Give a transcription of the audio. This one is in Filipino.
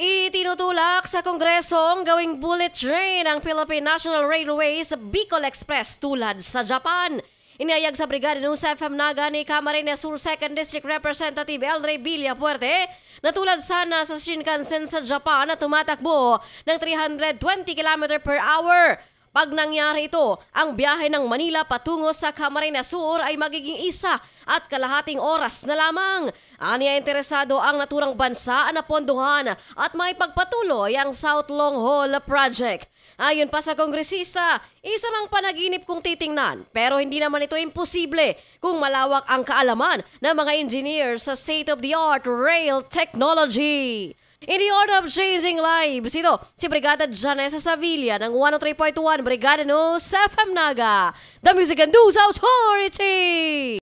Itinutulak sa Kongreso ang gawing bullet train ang Philippine National Railways Bicol Express tulad sa Japan. Inayag sa Brigada ng SFM Naga ni Camarines Sur 2nd District Representative Eldre Villa Puerte na tulad sana sa Shinkansen sa Japan na tumatakbo ng 320 km per hour. Pag nangyari ito, ang biyahe ng Manila patungo sa Camarines Sur ay magiging isa at kalahating oras na lamang. Aniya interesado ang naturang bansa na ponduhan at may pagpatuloy ang South Long Haul Project. Ayon pa sa kongresista, isa mang panaginip kung titingnan pero hindi naman ito imposible kung malawak ang kaalaman ng mga engineer sa state-of-the-art rail technology. In the order of changing lives, ito si Brigada Janessa Savilla ng 103.1 Brigada No. sa Naga, The Music and News Authority!